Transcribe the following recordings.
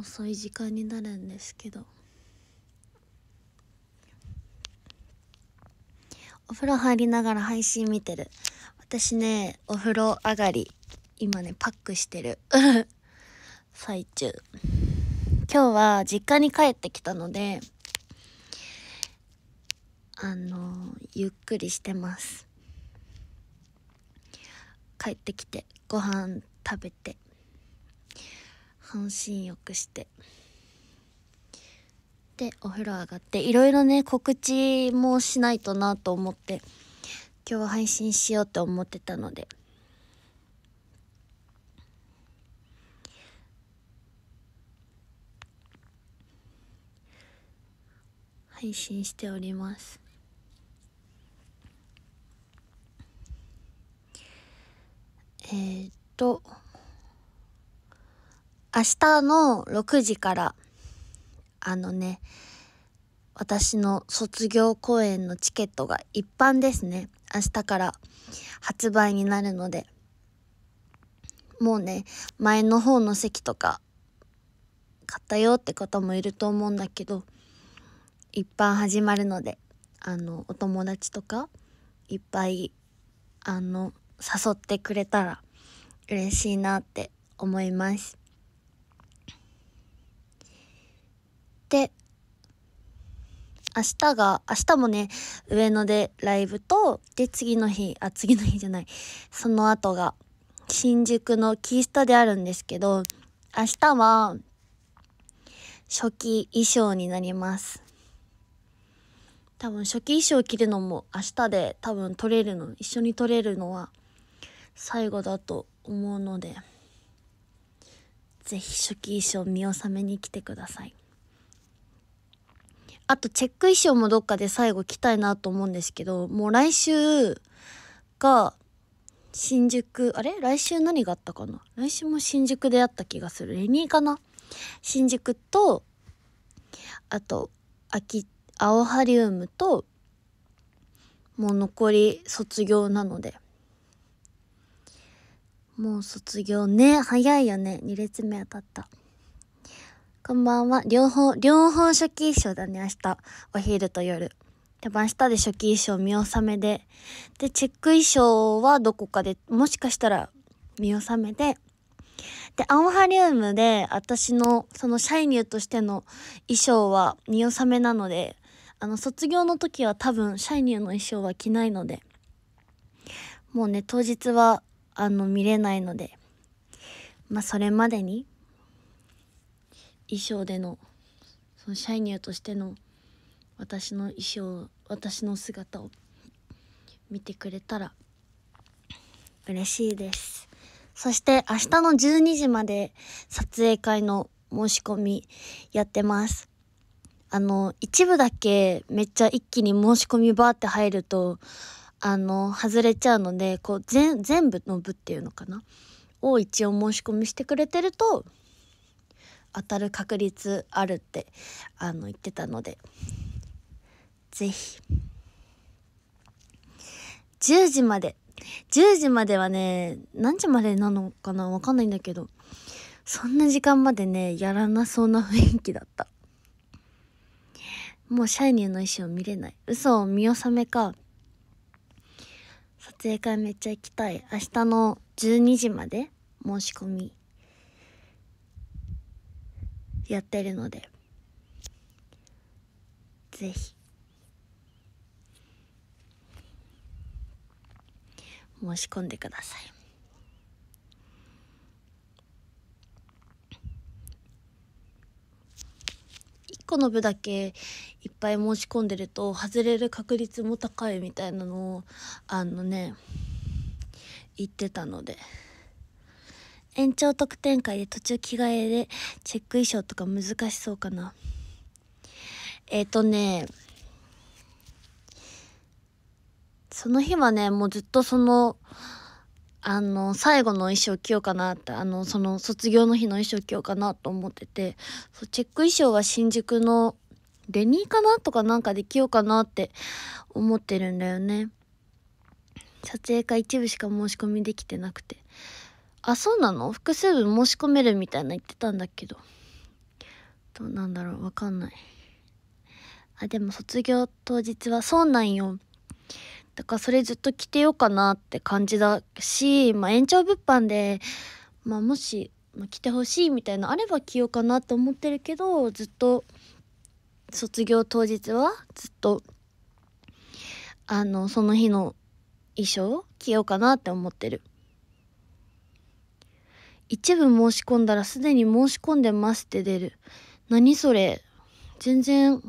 遅い時間になるんですけどお風呂入りながら配信見てる私ねお風呂上がり今ねパックしてる 最中今日は実家に帰ってきたのであのゆっくりしてます帰ってきてご飯食べて半身浴してでお風呂上がっていろいろね告知もしないとなと思って今日は配信しようと思ってたので配信しておりますえー、っと明日の6時から、あのね、私の卒業公演のチケットが一般ですね。明日から発売になるので、もうね、前の方の席とか買ったよって方もいると思うんだけど、一般始まるので、あの、お友達とかいっぱい、あの、誘ってくれたら嬉しいなって思います。で、明日が、明日もね、上野でライブと、で、次の日、あ、次の日じゃない。その後が、新宿のキースタであるんですけど、明日は、初期衣装になります。多分初期衣装着るのも明日で多分撮れるの、一緒に撮れるのは最後だと思うので、ぜひ初期衣装見納めに来てください。あとチェック衣装もどっかで最後着たいなと思うんですけど、もう来週が新宿、あれ来週何があったかな来週も新宿であった気がする。レニーかな新宿と、あと、秋、青ハリウムと、もう残り卒業なので。もう卒業ね。早いよね。2列目当たった。こんばんは。両方、両方初期衣装だね、明日。お昼と夜。でも明日で初期衣装見納めで。で、チェック衣装はどこかで、もしかしたら見納めで。で、アオハリウムで、私の、その、シャイニューとしての衣装は見納めなので、あの、卒業の時は多分、シャイニューの衣装は着ないので、もうね、当日は、あの、見れないので、まあ、それまでに衣装でのそのシャイニューとしての私の衣装私の姿を見てくれたら嬉しいですそして明日の12時まで撮影会の申し込みやってますあの一部だけめっちゃ一気に申し込みバーって入るとあの外れちゃうのでこう全部の部っていうのかなを一応申し込みしてくれてると当たる確率あるってあの言ってたのでぜひ10時まで10時まではね何時までなのかなわかんないんだけどそんな時間までねやらなそうな雰囲気だったもうシャイニーの衣装見れない嘘を見納めか撮影会めっちゃ行きたい明日の12時まで申し込みやってるのでぜひ申し込んでください1個の部だけいっぱい申し込んでると外れる確率も高いみたいなのをあのね言ってたので。延長特典会で途中着替えでチェック衣装とか難しそうかなえっ、ー、とねその日はねもうずっとそのあの最後の衣装着ようかなってあのその卒業の日の衣装着ようかなと思っててそうチェック衣装は新宿のレニーかなとかなんかで着ようかなって思ってるんだよね撮影会一部しか申し込みできてなくてあ、そうなの複数部申し込めるみたいな言ってたんだけど。どうなんだろうわかんない。あ、でも卒業当日はそうなんよ。だからそれずっと着てようかなって感じだし、まあ延長物販で、まあもし、まあ、着てほしいみたいなあれば着ようかなと思ってるけど、ずっと、卒業当日はずっと、あの、その日の衣装着ようかなって思ってる。一部申し込んだらすでに申し込んでますって出る。何それ全然、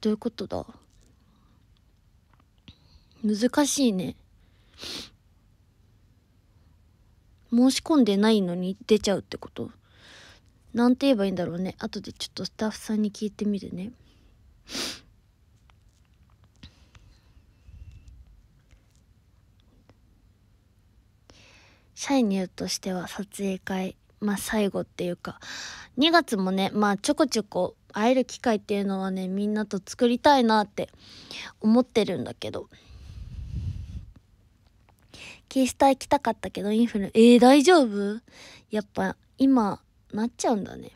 どういうことだ難しいね。申し込んでないのに出ちゃうってことなんて言えばいいんだろうね。後でちょっとスタッフさんに聞いてみるね。シャイニューとしては撮影会、まあ最後っていうか、2月もね、まあちょこちょこ会える機会っていうのはね、みんなと作りたいなって思ってるんだけど。キースター行きたかったけどインフル、えー、大丈夫やっぱ今なっちゃうんだね。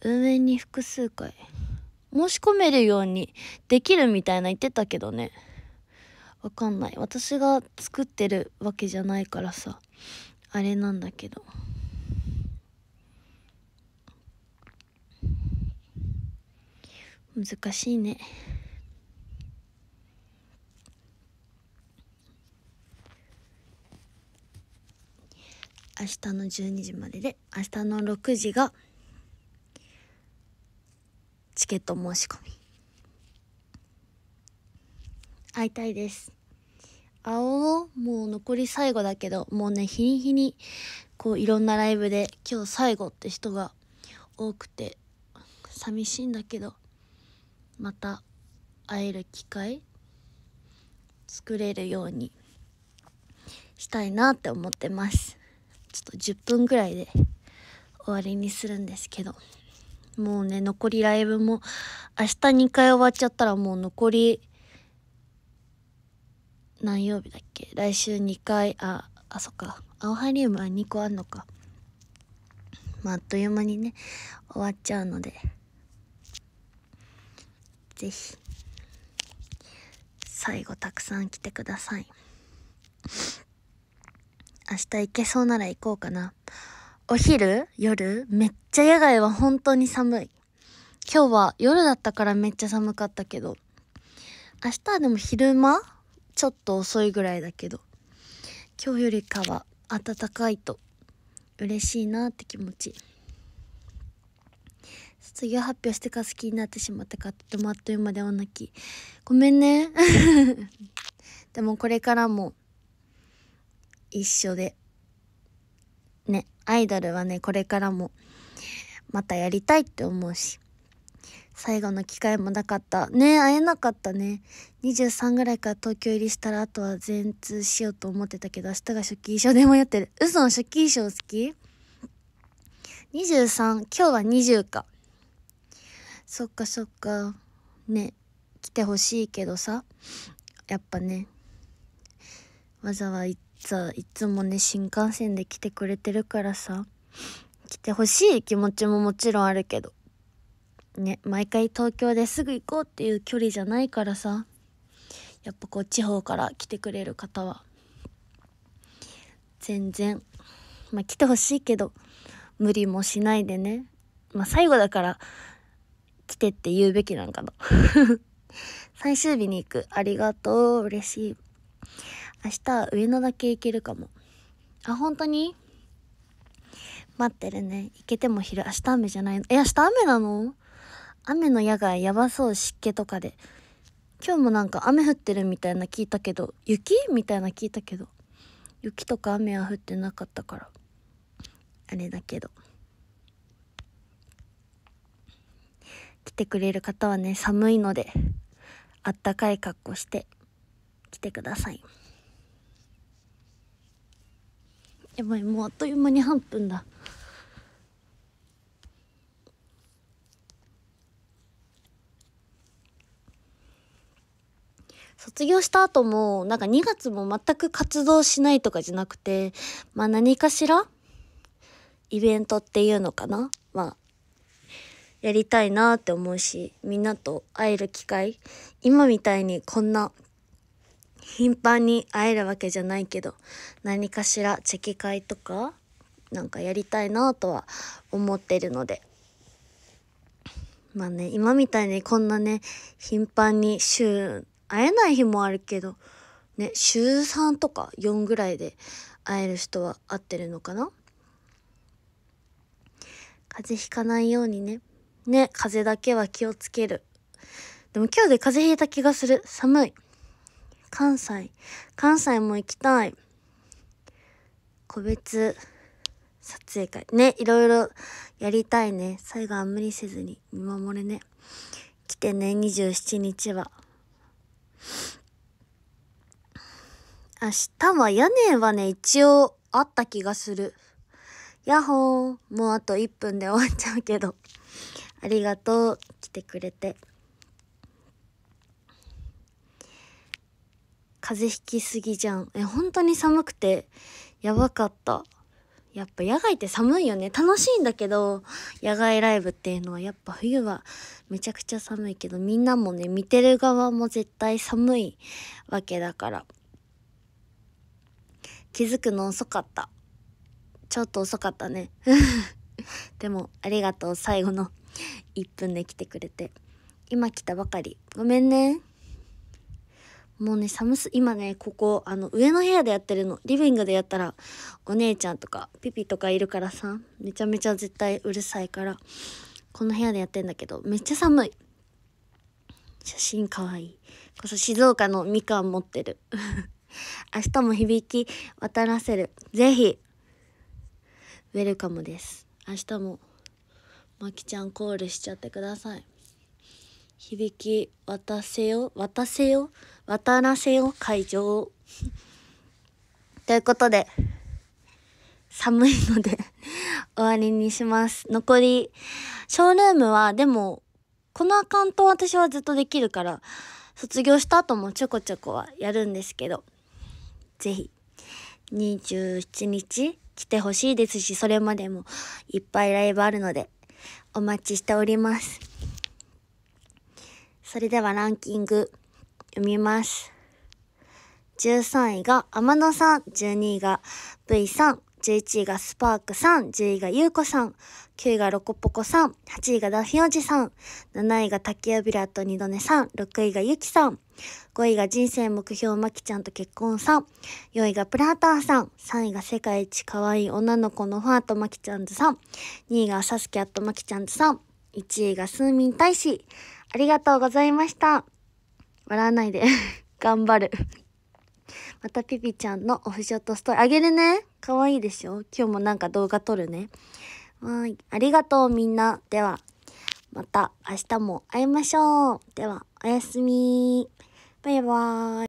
運営に複数回。申し込めるようにできるみたいな言ってたけどね。わかんない私が作ってるわけじゃないからさあれなんだけど難しいね明日の12時までで明日の6時がチケット申し込み会いたいです。会おう。もう残り最後だけど、もうね、日に日に、こういろんなライブで、今日最後って人が多くて、寂しいんだけど、また会える機会、作れるようにしたいなって思ってます。ちょっと10分ぐらいで終わりにするんですけど。もうね、残りライブも、明日2回終わっちゃったらもう残り何曜日だっけ来週2回ああそっかアオハリウムは2個あんのかまああっという間にね終わっちゃうので是非最後たくさん来てください明日行けそうなら行こうかなお昼夜めっちゃ野外は本当に寒い今日は夜だったからめっちゃ寒かったけど明日はでも昼間ちょっと遅いぐらいだけど今日よりかは暖かいと嬉しいなって気持ち卒業発表してから好きになってしまったかとてもあっという間ではなきごめんね でもこれからも一緒でねアイドルはねこれからもまたやりたいって思うし最後の機会もなかった。ね会えなかったね。23ぐらいから東京入りしたら、あとは全通しようと思ってたけど、明日が初期衣装で迷ってる。嘘の初期衣装好き ?23、今日は20か。そっかそっか。ね、来てほしいけどさ。やっぱね、わざわざいつもね、新幹線で来てくれてるからさ。来てほしい気持ちももちろんあるけど。ね、毎回東京ですぐ行こうっていう距離じゃないからさ、やっぱこう地方から来てくれる方は、全然、まあ来てほしいけど、無理もしないでね。まあ最後だから、来てって言うべきなんかな。最終日に行く。ありがとう。嬉しい。明日は上野だけ行けるかも。あ、本当に待ってるね。行けても昼、明日雨じゃないの。え、明日雨なの雨の野外やばそう湿気とかで今日もなんか雨降ってるみたいな聞いたけど雪みたいな聞いたけど雪とか雨は降ってなかったからあれだけど来てくれる方はね寒いのであったかい格好して来てくださいやばいもうあっという間に半分だ卒業した後も、なんか2月も全く活動しないとかじゃなくて、まあ何かしら、イベントっていうのかなまあ、やりたいなって思うし、みんなと会える機会、今みたいにこんな、頻繁に会えるわけじゃないけど、何かしらチェキ会とか、なんかやりたいなとは思ってるので。まあね、今みたいにこんなね、頻繁に週会えない日もあるけど、ね、週3とか4ぐらいで会える人は会ってるのかな風邪ひかないようにね。ね、風邪だけは気をつける。でも今日で風邪ひいた気がする。寒い。関西。関西も行きたい。個別撮影会。ね、いろいろやりたいね。最後は無理せずに見守れね。来てね、27日は。明日は屋根はね、一応あった気がする。やっほー。もうあと1分で終わっちゃうけど。ありがとう。来てくれて。風邪ひきすぎじゃん。え、本当に寒くて、やばかった。やっぱ野外って寒いよね。楽しいんだけど、野外ライブっていうのはやっぱ冬はめちゃくちゃ寒いけど、みんなもね、見てる側も絶対寒いわけだから。気づくの遅かった。ちょっと遅かったね。でも、ありがとう。最後の1分で来てくれて。今来たばかり。ごめんね。もうね、寒す、今ね、ここ、あの、上の部屋でやってるの。リビングでやったら、お姉ちゃんとか、ピピとかいるからさ、めちゃめちゃ絶対うるさいから、この部屋でやってんだけど、めっちゃ寒い。写真かわいい。こそ静岡のみかん持ってる。明日も響き渡らせる。ぜひ、ウェルカムです。明日も、まきちゃんコールしちゃってください。響き渡せよ渡せよ渡らせよ会場ということで寒いので終わりにします残りショールームはでもこのアカウント私はずっとできるから卒業した後もちょこちょこはやるんですけどぜひ27日来てほしいですしそれまでもいっぱいライブあるのでお待ちしております。それではランキング読みます。13位が天野さん、12位が V さん、11位がスパークさん、10位が優子さん、9位がロコポコさん、8位がダフィオジさん、7位が竹谷ビラと二度寝さん、6位がゆきさん、5位が人生目標まきちゃんと結婚さん、4位がプラーターさん、3位が世界一可愛い女の子のファートまきちゃんズさん、2位がサスキャットまきちゃんズさん、1位がスーミン大使、ありがとうございました。笑わないで 頑張るまたピピちゃんのオフショットストーリーあげるね。かわいいでしょ今日もなんか動画撮るね。はい。ありがとうみんな。では、また明日も会いましょう。では、おやすみ。バイバーイ。